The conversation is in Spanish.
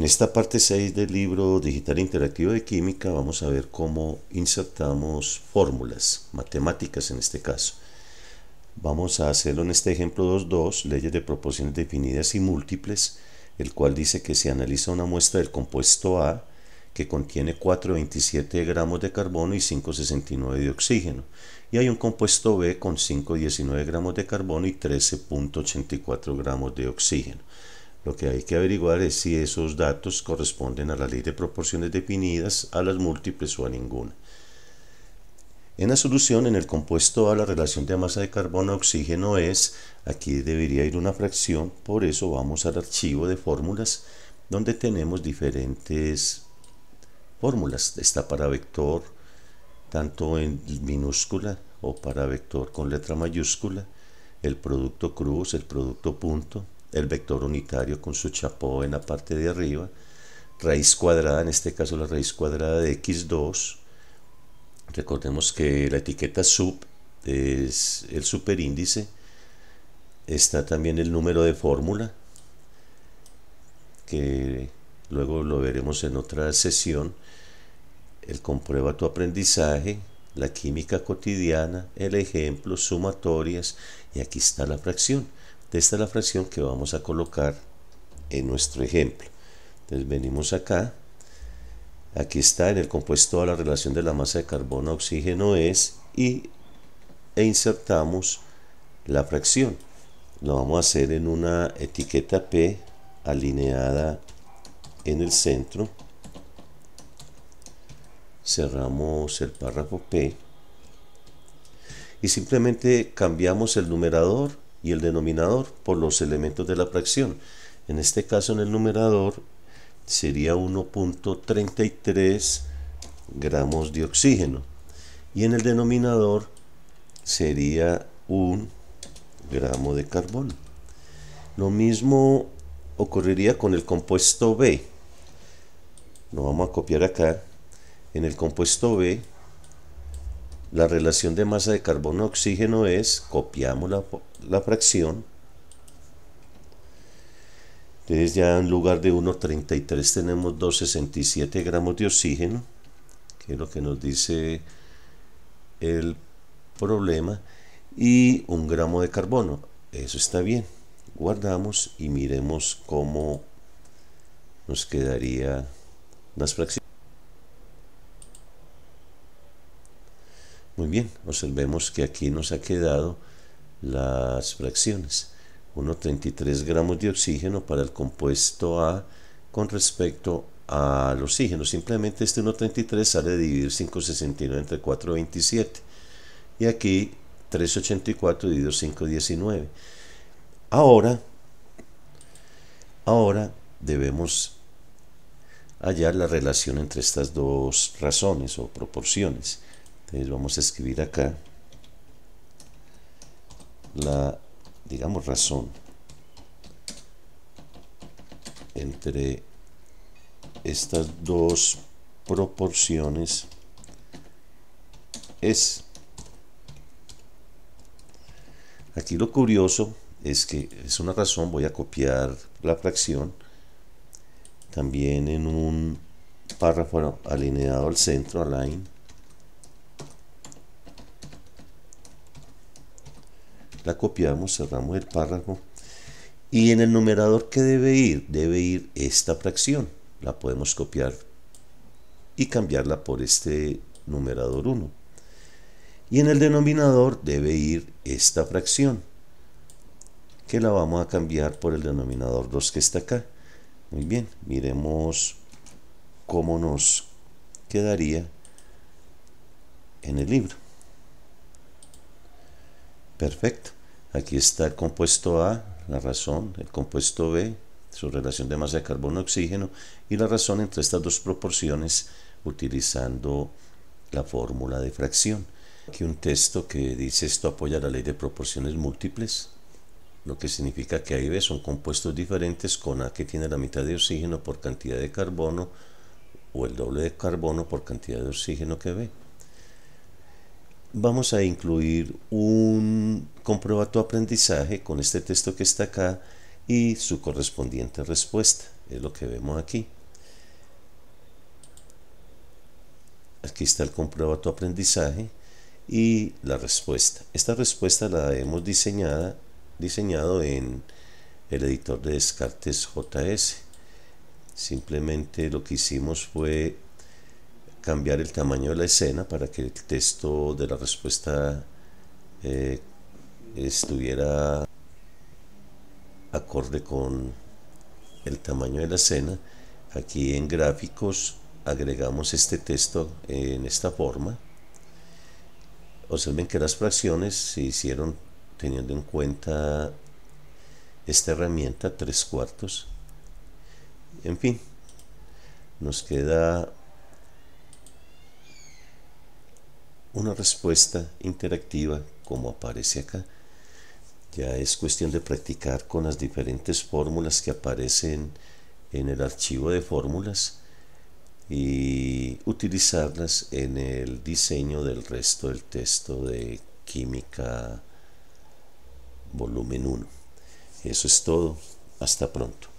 En esta parte 6 del libro Digital Interactivo de Química vamos a ver cómo insertamos fórmulas, matemáticas en este caso. Vamos a hacerlo en este ejemplo 2.2, leyes de proporciones definidas y múltiples, el cual dice que se analiza una muestra del compuesto A que contiene 4,27 gramos de carbono y 5,69 de oxígeno, y hay un compuesto B con 5,19 gramos de carbono y 13,84 gramos de oxígeno. Lo que hay que averiguar es si esos datos corresponden a la ley de proporciones definidas, a las múltiples o a ninguna. En la solución, en el compuesto A, la relación de masa de carbono a oxígeno es, aquí debería ir una fracción, por eso vamos al archivo de fórmulas, donde tenemos diferentes fórmulas. Está para vector, tanto en minúscula o para vector con letra mayúscula, el producto cruz, el producto punto, el vector unitario con su chapó en la parte de arriba, raíz cuadrada, en este caso la raíz cuadrada de x2, recordemos que la etiqueta sub es el superíndice, está también el número de fórmula, que luego lo veremos en otra sesión, el comprueba tu aprendizaje, la química cotidiana, el ejemplo, sumatorias y aquí está la fracción. Esta es la fracción que vamos a colocar en nuestro ejemplo. Entonces venimos acá. Aquí está en el compuesto a la relación de la masa de carbono oxígeno es y e insertamos la fracción. Lo vamos a hacer en una etiqueta P alineada en el centro. Cerramos el párrafo P y simplemente cambiamos el numerador y el denominador por los elementos de la fracción. En este caso en el numerador sería 1.33 gramos de oxígeno y en el denominador sería un gramo de carbono. Lo mismo ocurriría con el compuesto B. Lo vamos a copiar acá. En el compuesto B la relación de masa de carbono-oxígeno es, copiamos la, fracción, entonces ya en lugar de 1,33 tenemos 2,67 gramos de oxígeno, que es lo que nos dice el problema, y un gramo de carbono. Eso está bien. Guardamos y miremos cómo nos quedaría las fracciones. Muy bien, observemos que aquí nos ha quedado las fracciones. 1,33 gramos de oxígeno para el compuesto A con respecto al oxígeno. Simplemente este 1,33 sale a dividir 5,69 entre 4,27. Y aquí 3,84 dividido 5,19. Ahora, ahora debemos hallar la relación entre estas dos razones o proporciones. Entonces vamos a escribir acá la, digamos, razón entre estas dos proporciones es aquí lo curioso es que es una razón voy a copiar la fracción también en un párrafo alineado al centro align la copiamos, cerramos el párrafo. Y en el numerador, que debe ir? Debe ir esta fracción. La podemos copiar y cambiarla por este numerador 1. Y en el denominador debe ir esta fracción, que la vamos a cambiar por el denominador 2 que está acá. Muy bien, miremos cómo nos quedaría en el libro. Perfecto. Aquí está el compuesto A, la razón, el compuesto B, su relación de masa de carbono-oxígeno e y la razón entre estas dos proporciones utilizando la fórmula de fracción. Aquí un texto que dice esto apoya la ley de proporciones múltiples, lo que significa que A y B son compuestos diferentes con A que tiene la mitad de oxígeno por cantidad de carbono o el doble de carbono por cantidad de oxígeno que B vamos a incluir un comprueba tu aprendizaje con este texto que está acá y su correspondiente respuesta. Es lo que vemos aquí. Aquí está el comprueba tu aprendizaje y la respuesta. Esta respuesta la hemos diseñada, diseñado en el editor de Descartes JS. Simplemente lo que hicimos fue cambiar el tamaño de la escena para que el texto de la respuesta eh, estuviera acorde con el tamaño de la escena aquí en gráficos agregamos este texto en esta forma observen que las fracciones se hicieron teniendo en cuenta esta herramienta tres cuartos en fin nos queda una respuesta interactiva como aparece acá. Ya es cuestión de practicar con las diferentes fórmulas que aparecen en el archivo de fórmulas y utilizarlas en el diseño del resto del texto de química volumen 1. Eso es todo. Hasta pronto.